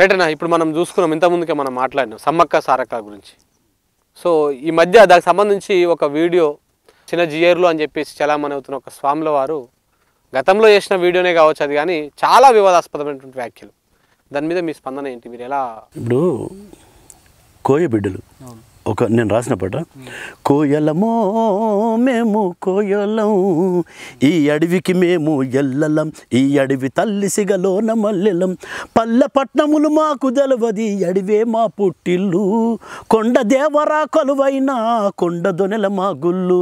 రైటనా ఇప్పుడు మనం చూసుకున్నాం ఇంతకుముందుకే మనం మాట్లాడినాం సమ్మక్క సారక్క గురించి సో ఈ మధ్య దానికి సంబంధించి ఒక వీడియో చిన్న జియర్లు అని చెప్పేసి చలామణి అవుతున్న ఒక స్వాముల వారు గతంలో చేసిన వీడియోనే కావచ్చు అది కానీ చాలా వివాదాస్పదమైనటువంటి వ్యాఖ్యలు దాని మీద మీ స్పందన ఏంటి మీరు ఎలా ఇప్పుడు కోయబిడ్డలు ఒక నేను రాసిన పాట కోయలమో మేము కోయలం ఈ అడవికి మేము ఎల్లలం ఈ అడవి తల్లి సిగలోన మల్లెలం పల్లె పట్నములు మాకు తెలవది అడివే మా పుట్టిల్లు కొండ దేవరా కొలువైన కొండ దొనెల మా గుళ్ళు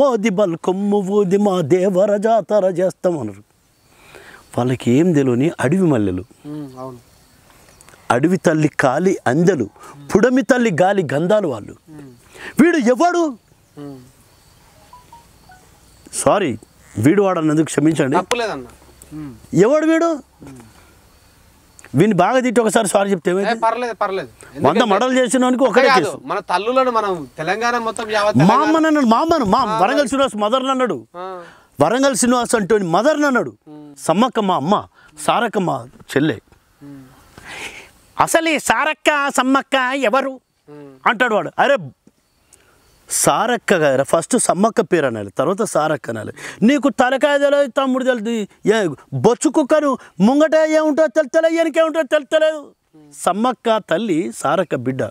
మోది బల్కొమ్ము ఊది మా దేవర జాతర చేస్తామన్నారు వాళ్ళకి ఏం తెలియని అడవి మల్లెలు అవును అడవి తల్లి కాలి అందెలు పుడమి తల్లి గాలి గంధాలు వాళ్ళు వీడు ఎవడు సారీ వీడు వాడన్నందుకు క్షమించండి ఎవడు వీడు వీని బాగా తిట్టి ఒకసారి సారీ చెప్తే పర్లేదు పర్లేదు వంద మడలు చేసిన ఒకటే మనం తెలంగాణ మొత్తం మామను మా వరంగల్ శ్రీనివాస్ మదర్ అన్నాడు వరంగల్ శ్రీనివాస్ అంటే మదర్ అన్నాడు సమ్మక్క మా అమ్మ సారక్క మా చెల్లె అసలు ఈ సారక్క సమ్మక్క ఎవరు అంటాడు వాడు అరే సారక్క కదా ఫస్ట్ సమ్మక్క పేరు అనాలి తర్వాత సారక్క అనాలి నీకు తలకాయ తెలియదు తమ్ముడు తెలియదు బొచ్చు కుక్కను ముంగట ఏముంటో తెలుతలేదు వెనకే ఉంటుందో తెలుతలేదు సమ్మక్క తల్లి సారక్క బిడ్డ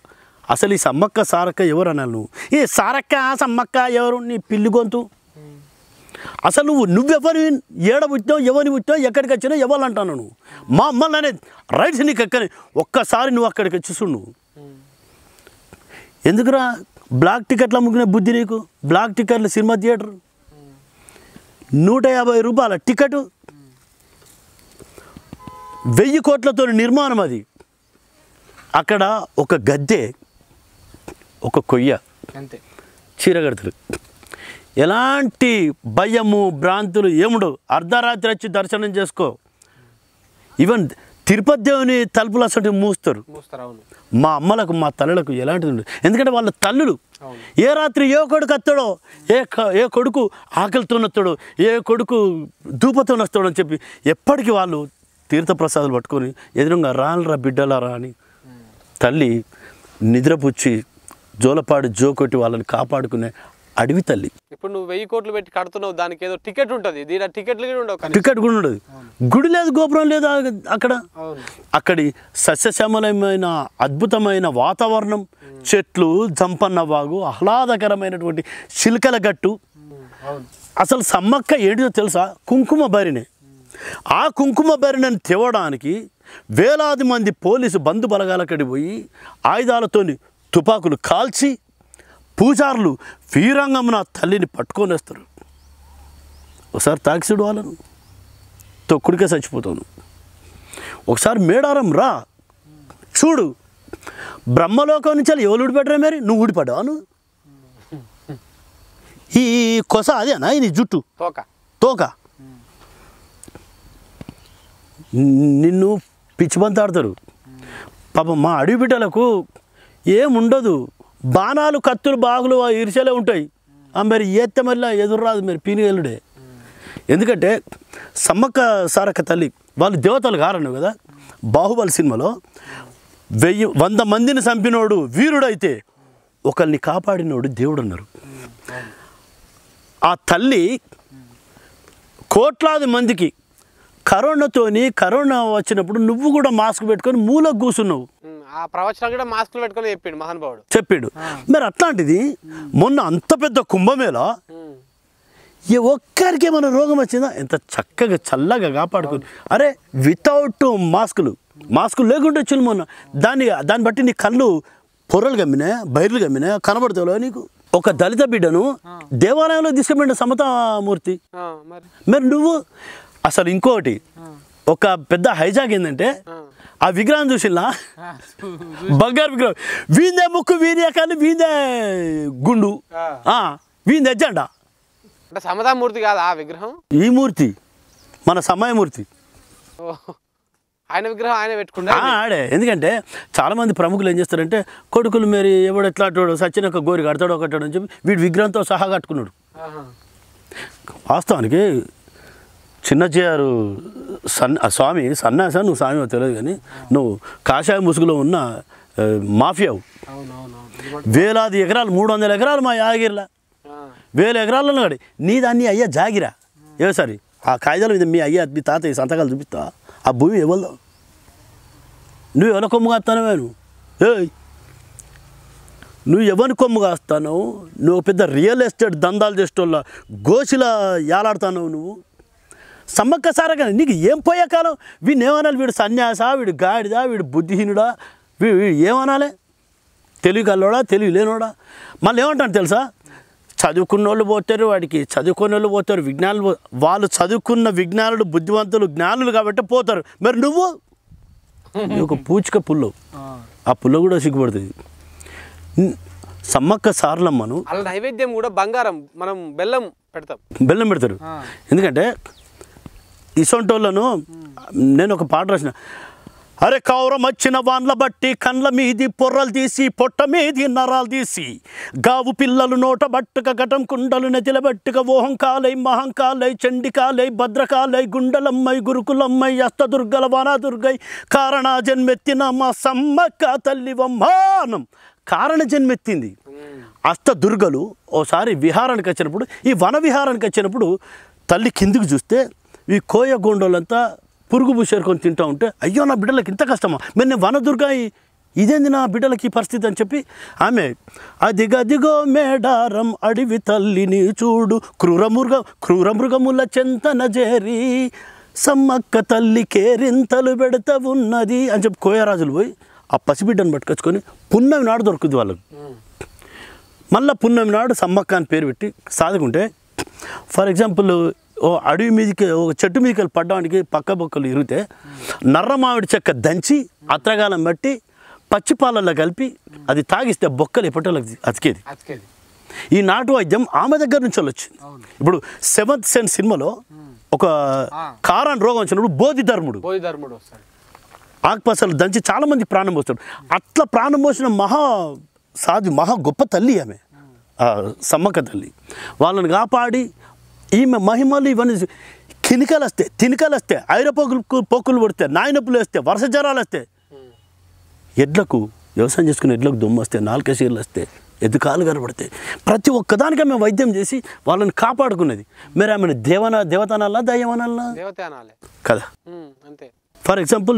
అసలు ఈ సమ్మక్క సారక్క ఎవరు అనాలి నువ్వు ఈ సారక్క సమ్మక్క ఎవరు నీ పిల్లి గొంతు అసలు నువ్వు నువ్వెవరి ఏడ పుట్టావు ఎవరిని పుట్టావు ఎక్కడికి వచ్చినా ఎవరు అంటాను నువ్వు మా అమ్మల్ని అనే రైట్స్ నీకు ఎక్కని ఒక్కసారి నువ్వు అక్కడికి వచ్చేసు నువ్వు ఎందుకురా బ్లాక్ టికెట్లు అమ్ముకునే బుద్ధి నీకు బ్లాక్ టికెట్లు సినిమా థియేటర్ నూట యాభై రూపాయల టికెట్ వెయ్యి కోట్లతో నిర్మాణం అది అక్కడ ఒక గద్దె ఒక కొయ్య చీరగడతలు ఎలాంటి భయము భ్రాంతులు ఏముడు అర్ధరాత్రి వచ్చి దర్శనం చేసుకో ఈవెన్ తిరుపతి దేవుని తలుపులు అసలు మూస్తారు మా అమ్మలకు మా తల్లులకు ఎలాంటిది ఉండదు ఎందుకంటే వాళ్ళ తల్లులు ఏ రాత్రి ఏ కొడుకు అత్తాడో ఏ ఏ కొడుకు ఆకలితోనొస్తాడో ఏ కొడుకు ధూపతో వస్తాడో అని చెప్పి ఎప్పటికీ వాళ్ళు తీర్థప్రసాదాలు పట్టుకొని ఎదురుగా రాలరా బిడ్డలరా అని తల్లి నిద్రపుచ్చి జోలపాడి జోకొట్టి వాళ్ళని కాపాడుకునే అడవి తల్లి ఇప్పుడు నువ్వు వెయ్యి కోట్లు పెట్టి కడుతున్నావు దానికి ఏదో టికెట్ ఉంటుంది దీని టికెట్లు కూడా ఉండవు టికెట్ కూడా ఉండదు గుడి లేదు గోపురం లేదు అక్కడ అక్కడి సస్యశ్యామలమైన అద్భుతమైన వాతావరణం చెట్లు జంపన్న వాగు ఆహ్లాదకరమైనటువంటి చిలుకల గట్టు అసలు సమ్మక్క ఏడిదో తెలుసా కుంకుమ బరినే ఆ కుంకుమ బరిని తేవడానికి వేలాది మంది పోలీసు బంధు బలగాలక్కడి పోయి ఆయుధాలతోని తుపాకులు కాల్చి పూజారులు ఫీరంగమున తల్లిని పట్టుకొని వస్తారు ఒకసారి తాకిసుడు వాళ్ళను తొక్కుడికే చచ్చిపోతాను ఒకసారి మేడారం రా చూడు బ్రహ్మలోకం నుంచి ఎవరు ఊడిపెట్టరా మరి నువ్వు ఊడిపడ్డావు ఈ కొస అదేనా ఇది జుట్టు తోక తోక నిన్ను పిచ్చిబంతాడతారు పాపం మా అడవి బిడ్డలకు ఏముండదు బాణాలు కత్తులు బాగులు ఇరిసెలే ఉంటాయి మరి ఏత్తే మళ్ళీ ఎదురురాదు మీరు పీనిగలుడే ఎందుకంటే సమ్మక్క సారక్క తల్లి వాళ్ళు దేవతలు కారణం కదా బాహుబలి సినిమాలో వెయ్యి వంద మందిని చంపినోడు వీరుడైతే ఒకరిని కాపాడినోడు దేవుడు అన్నారు ఆ తల్లి కోట్లాది మందికి కరోనాతోని కరోనా వచ్చినప్పుడు నువ్వు కూడా మాస్క్ పెట్టుకొని మూలకు కూర్చున్నావు ఆ ప్రవచనం కూడా మాస్కులు పెట్టుకుని చెప్పిండు మహానుభావుడు చెప్పిండు మరి అట్లాంటిది మొన్న అంత పెద్ద కుంభమేళ ఒక్కరికి ఏమైనా రోగం వచ్చిందా ఎంత చక్కగా చల్లగా కాపాడుకుని అరే వితౌట్ మాస్కులు మాస్కులు లేకుండా వచ్చింది మొన్న దాన్ని దాన్ని బట్టి నీ కళ్ళు పొరలు గమ్మినా బైర్లు గమ్మినా కనబడతావు నీకు ఒక దళిత బిడ్డను దేవాలయంలో తీసుకుపోయిన సమతామూర్తి మరి నువ్వు అసలు ఇంకోటి ఒక పెద్ద హైజాక్ ఏంటంటే ఆ విగ్రహం చూసిందా బంగారు విగ్రహం వీందే ముక్కు వీందే కానీ వీందే గుండు వీందే జెండా సమతామూర్తి కాదు ఆ విగ్రహం ఈ మూర్తి మన సమయమూర్తి ఆయన విగ్రహం ఆయన పెట్టుకుంటా ఆడే ఎందుకంటే చాలామంది ప్రముఖులు ఏం చేస్తారంటే కొడుకులు మరి ఎవడు ఎట్లా అట్టాడు సచిన ఒక గోరి కడతాడు ఒకటాడు అని చెప్పి వీడు విగ్రహంతో సహా కట్టుకున్నాడు వాస్తవానికి చిన్న చేయారు ఆ స్వామి సన్యాస నువ్వు స్వామి తెలియదు కానీ నువ్వు కాషాయ ముసుగులో ఉన్న మాఫియావు వేలాది ఎకరాలు మూడు వందల ఎకరాలు మా యాగిరిలా వేల ఎకరాలు ఉన్నాడు నీదాన్ని అయ్యా జాగిరా ఏ సారి ఆ కాగితాల మీద మీ అయ్యా మీ తాత ఈ సంతకాలు చూపిస్తా ఆ భూమి ఎవరిదో నువ్వు ఎవరి కొమ్ము కాస్తానవే నువ్వు ఏ నువ్వు ఎవరి కొమ్ము కాస్తాను నువ్వు పెద్ద రియల్ ఎస్టేట్ దందాలు చేసేటోళ్ళ గోసిలా ఏలాడుతావు నువ్వు సమ్మక్క నీకు ఏం పోయే కాలం వీడిని ఏమనాలి వీడు సన్యాసా వీడు గాడిదా వీడు బుద్ధిహీనుడా వీడు వీడు ఏమనాలి తెలివి కల్లోడా తెలివి లేనోడా మళ్ళీ ఏమంటాను తెలుసా చదువుకున్న వాళ్ళు పోతారు వాడికి చదువుకున్న వాళ్ళు పోతారు విజ్ఞానులు వాళ్ళు చదువుకున్న విజ్ఞానులు బుద్ధివంతులు జ్ఞానులు కాబట్టి పోతారు మరి నువ్వు ఒక పూచిక పుల్లు ఆ పుల్ల కూడా సిగ్గుపడుతుంది సమ్మక్క సార్లమ్మను అలా నైవేద్యం కూడా బంగారం మనం బెల్లం పెడతాం బెల్లం పెడతారు ఎందుకంటే ఇసొంటోళ్ళను నేను ఒక పాట రాసిన అరే కౌరం వచ్చిన వాన్ల బట్టి కండ్ల మీది పొర్రలు తీసి పొట్ట మీది నరాలు తీసి గావు పిల్లలు నోట బట్టుక గటం కుండలు నెతిలబట్టుక ఓహంకాలై మహంకాలై చండికాలై భద్రకాలై గుండలమ్మై గురుకులమ్మై అష్టదుర్గల వనదుర్గై కారణ జన్మెత్తిన మా సమ్మక్క తల్లి వమ్మానం కారణ జన్మెత్తింది అష్టదుర్గలు ఓసారి విహారానికి వచ్చినప్పుడు ఈ వన విహారానికి వచ్చినప్పుడు తల్లి కిందికి చూస్తే ఈ కోయ గోండోళ్ళంతా పురుగు బుషేరుకొని తింటూ ఉంటే అయ్యో నా బిడ్డలకి ఇంత కష్టమా మేము నేను వనదుర్గా ఇదేంది నా బిడ్డలకి పరిస్థితి అని చెప్పి ఆమె అదిగదిగో మేడారం అడవి తల్లిని చూడు క్రూరమృగ క్రూరమృగముల చెంతన చేరి సమ్మక్క తల్లి కేరింతలు పెడతా ఉన్నది అని చెప్పి కోయరాజులు పోయి ఆ పసిబిడ్డను పట్టుకొచ్చుకొని పున్నమి నాడు దొరుకుతుంది వాళ్ళకు మళ్ళీ పున్నమి నాడు సమ్మక్క అని పేరు పెట్టి సాధకుంటే ఫర్ ఎగ్జాంపుల్ ఓ అడవి మీదకి చెట్టు మీదకి పడ్డానికి పక్క బొక్కలు ఇరిగితే నర్ర మామిడి చెక్క దంచి అత్రగాలం మట్టి పచ్చిపాలల్లో కలిపి అది తాగిస్తే బొక్కలు ఎప్పటిలో అతికేది ఈ నాటు వైద్యం ఆమె దగ్గర నుంచి వచ్చింది ఇప్పుడు సెవెంత్ సెన్ సినిమాలో ఒక కారాన్ రోగం వచ్చినప్పుడు బోధిధర్ముడు బోధిధర్ముడు ఆకుపసలు దంచి చాలామంది ప్రాణం పోస్తాడు అట్లా ప్రాణం పోసిన మహా సాధి మహా గొప్ప తల్లి ఆమె సమ్మక్క తల్లి వాళ్ళని కాపాడి ఈమె మహిమలు ఇవన్నీ తినికలు వస్తాయి తినికలు వస్తాయి ఐరపోకులు పోకులు పడితే నాయనప్పులు వేస్తే వరుస జ్వరాలు వస్తాయి ఎడ్లకు వ్యవసాయం చేసుకునే ఎడ్లకు దుమ్ము వస్తే నాలుకే సీర్లు వస్తాయి ఎదుకాలు కనబడతాయి ప్రతి ఒక్కదానికే మేము వైద్యం చేసి వాళ్ళని కాపాడుకున్నది మీరు ఆమె దేవన దేవతానాలా దైవనాలా కదా అంతే ఫర్ ఎగ్జాంపుల్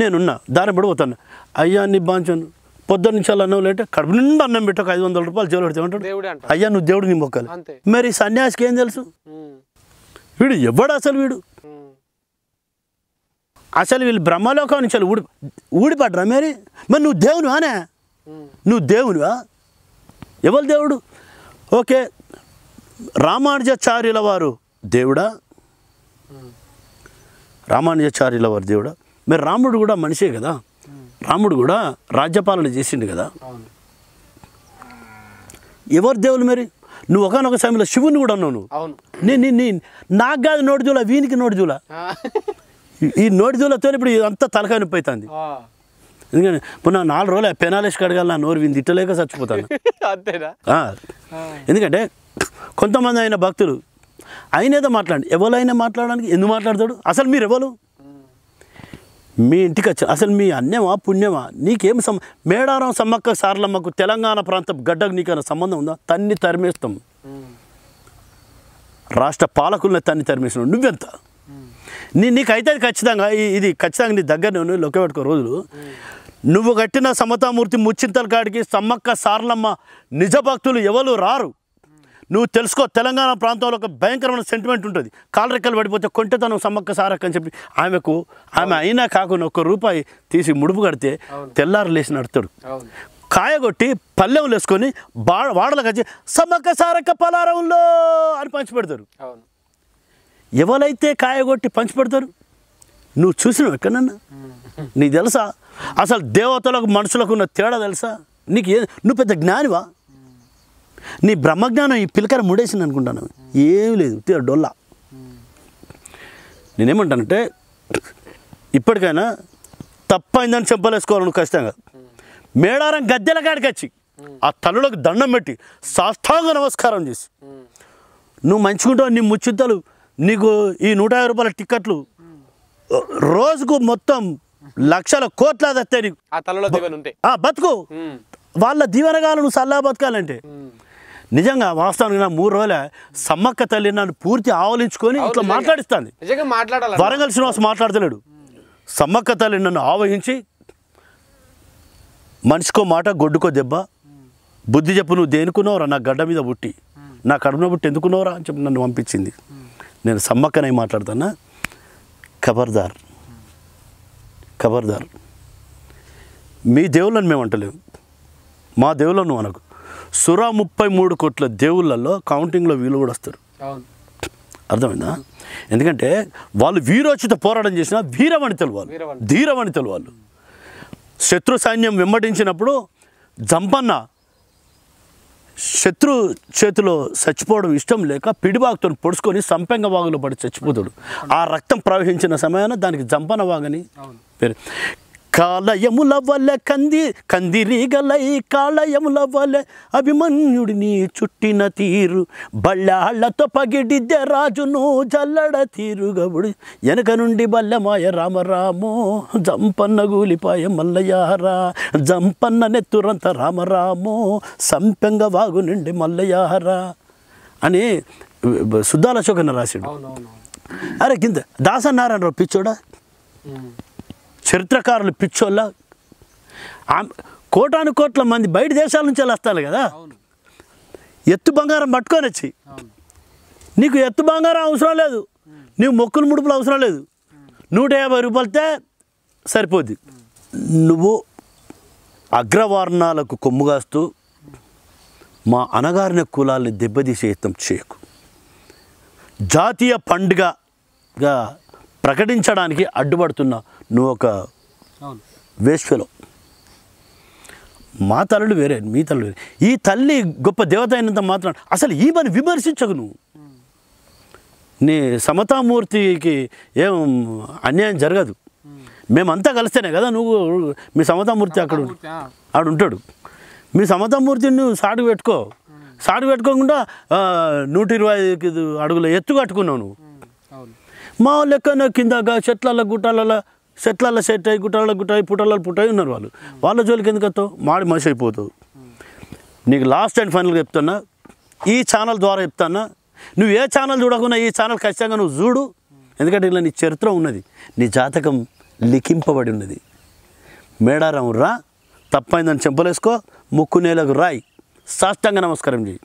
నేనున్నా దారి పడిపోతాను అయ్యా నీ బాంచాను పొద్దున్నుంచి అన్నం లేటే కడుపు నిండా అన్నం పెట్టక ఐదు వందల రూపాయలు జైలు పెడతామంటాడు అయ్యా నువ్వు దేవుడు నీ మొక్కలు మరి సన్యాసికి ఏం తెలుసు వీడు ఎవడు అసలు వీడు అసలు వీళ్ళు బ్రహ్మలోకం నుంచి ఊడి ఊడిపడ్డరా మరి మరి నువ్వు ఆనే నువ్వు దేవునివా ఎవరు దేవుడు ఓకే రామానుజాచార్యుల వారు దేవుడా రామానుజాచార్యుల వారు దేవుడా మరి రాముడు కూడా మనిషే కదా రాముడు కూడా రాజ్యపాలన చేసిండు కదా ఎవరు దేవులు మరి నువ్వు ఒకనొక సమయంలో శివుని కూడా అన్నావు నేను నేను నాకు కాదు నోటిజూల వీనికి నోటిజూల ఈ నోటిజూలతో ఇప్పుడు అంతా తలకాయ నొప్పి అవుతుంది ఎందుకంటే ఇప్పుడు నా నాలుగు రోజులు పెనాలిస్కి అడగాలి నా నోరు వింది ఇట్టలేక చచ్చిపోతాను ఎందుకంటే కొంతమంది ఆయన భక్తులు ఆయన ఏదో మాట్లాడి ఎవరైనా మాట్లాడడానికి ఎందుకు మాట్లాడతాడు అసలు మీరు ఎవరు మీ ఇంటికి వచ్చి అసలు మీ అన్యమా పుణ్యమా నీకేం సం మేడారం సమ్మక్క సారలమ్మకు తెలంగాణ ప్రాంతం గడ్డకు నీకైనా సంబంధం ఉందా తన్ని తరిమేస్తాం రాష్ట్ర పాలకులను తన్ని తరిమేసినావు నువ్వెంత నీ నీకు అయితే ఖచ్చితంగా ఇది ఖచ్చితంగా నీ దగ్గర లొకే పెట్టుకో రోజులు నువ్వు కట్టిన సమతామూర్తి ముచ్చింతల కాడికి సమ్మక్క సారలమ్మ నిజభక్తులు ఎవరు రారు నువ్వు తెలుసుకో తెలంగాణ ప్రాంతంలో ఒక భయంకరమైన సెంటిమెంట్ ఉంటుంది కాలరెక్కలు పడిపోతే కొంటే తను సమ్మక్క సారక్క అని చెప్పి ఆమెకు ఆమె అయినా కాకుండా ఒక్క రూపాయి తీసి ముడుపు కడితే తెల్లారు లేచి నడుతాడు కాయగొట్టి పల్లెములు వేసుకొని బా వాడలకు వచ్చి సమ్మక్క సారక్క పలారంలో అని పంచిపెడతారు ఎవరైతే కాయగొట్టి పంచిపెడతారు నువ్వు చూసినావు ఎక్కడన్నా నీకు తెలుసా అసలు దేవతలకు మనుషులకు ఉన్న తేడా తెలుసా నీకు ఏ నువ్వు పెద్ద జ్ఞానివా నీ బ్రహ్మజ్ఞానం ఈ పిలకర ముడేసింది అనుకుంటాను ఏం లేదు డొల్లా నేనేమంటానంటే ఇప్పటికైనా తప్పైందని చెంపలేసుకోవాలను ఖచ్చితంగా మేడారం గద్దెల కాడికి వచ్చి ఆ తల్లులకు దండం పెట్టి సాష్టాంగ నమస్కారం చేసి నువ్వు మంచుకుంటావు నీ ముచ్చితలు నీకు ఈ నూట యాభై రూపాయల టిక్కెట్లు రోజుకు మొత్తం లక్షల కోట్ల తెస్తే నీకు బతుకు వాళ్ళ దీవెనగాలను సల్లా బతకాలంటే నిజంగా వాస్తవానికి నా మూడు రోజుల సమ్మక్క తల్లి నన్ను పూర్తి ఆవలించుకొని ఇట్లా మాట్లాడిస్తాను వరంగల్ శ్రీనివాస్ మాట్లాడతలేడు సమ్మక్క తల్లి నన్ను ఆవహించి మనిషికో మాట గొడ్డుకో దెబ్బ బుద్ధి చెప్పు నువ్వు దేనుకున్నావురా నా గడ్డ మీద బుట్టి నా కడుపున బుట్టి ఎందుకున్నావురా అని చెప్పి నన్ను పంపించింది నేను సమ్మక్కనే మాట్లాడుతున్నా ఖబర్దార్ ఖబర్దార్ మీ దేవుళ్ళని మేము అంటలేము మా దేవుళ్ళను అనకు సురా ముప్పై మూడు కోట్ల దేవుళ్ళల్లో కౌంటింగ్లో వీళ్ళు కూడా వస్తారు అర్థమైందా ఎందుకంటే వాళ్ళు వీరోచిత పోరాటం చేసిన వీరవనితలు వాళ్ళు ధీరవనితలు వాళ్ళు శత్రు సైన్యం వెంబడించినప్పుడు జంపన్న శత్రు చేతిలో చచ్చిపోవడం ఇష్టం లేక పిడిబాగుతో పొడుచుకొని సంపెంగ వాగులో పడి చచ్చిపోతాడు ఆ రక్తం ప్రవహించిన సమయాన దానికి జంపన వాగని పేరు కాలయముల వల్ల కంది కందిరీగలై కాలయముల వల్ల అభిమన్యుడిని చుట్టిన తీరు బళ్ళాళ్లతో పగిడిద్దే రాజును జల్లడ తీరుగబుడు వెనక నుండి బల్లెమాయ రామరాము జంపన్న గూలిపాయ మల్లయారా జంపన్న నెత్తురంత రామరాము సంపెంగ వాగు నుండి మల్లయారా అని శుద్ధాల శోకన రాశాడు అరే కింద దాసనారాయణరావు పిచ్చోడా చరిత్రకారులు పిచ్చోళ్ళ కోటాను కోట్ల మంది బయట దేశాల నుంచి వస్తారు కదా ఎత్తు బంగారం పట్టుకొని వచ్చి నీకు ఎత్తు బంగారం అవసరం లేదు నీవు మొక్కులు ముడుపులు అవసరం లేదు నూట యాభై రూపాయలతే సరిపోద్ది నువ్వు అగ్రవర్ణాలకు కొమ్ముగాస్తూ మా అనగారిన కులాల్ని దెబ్బతీసే యత్నం చేయకు జాతీయ పండుగగా ప్రకటించడానికి అడ్డుపడుతున్న నువ్వు ఒక వేస్ఫెలో మా తల్లులు వేరే మీ తల్లు వేరే ఈ తల్లి గొప్ప దేవత అయినంత మాత్రం అసలు ఈమెను విమర్శించకు నువ్వు నీ సమతామూర్తికి ఏం అన్యాయం జరగదు మేమంతా కలిస్తేనే కదా నువ్వు మీ సమతామూర్తి అక్కడ ఆడు ఉంటాడు మీ సమతామూర్తిని నువ్వు సాడు పెట్టుకో సాడు పెట్టుకోకుండా నూట ఇరవై అడుగుల ఎత్తు కట్టుకున్నావు నువ్వు మా లెక్కన కింద చెట్లల గుట్టాల చెట్లలో సెట్ అయ్యి గుట్టాల గుట్టాయి పుట్టాలలో పుట్టాయి ఉన్నారు వాళ్ళు వాళ్ళ జోలికి ఎందుకు వస్తావు మాడి మనిషి అయిపోతావు నీకు లాస్ట్ అండ్ ఫైనల్గా చెప్తున్నా ఈ ఛానల్ ద్వారా చెప్తానా నువ్వు ఏ ఛానల్ చూడకుండా ఈ ఛానల్ ఖచ్చితంగా నువ్వు చూడు ఎందుకంటే ఇలా నీ చరిత్ర ఉన్నది నీ జాతకం లిఖింపబడి ఉన్నది మేడారం రా తప్పైందని చెంపలేసుకో ముక్కు నేలకు రాయి సాష్టంగా నమస్కారం చేయి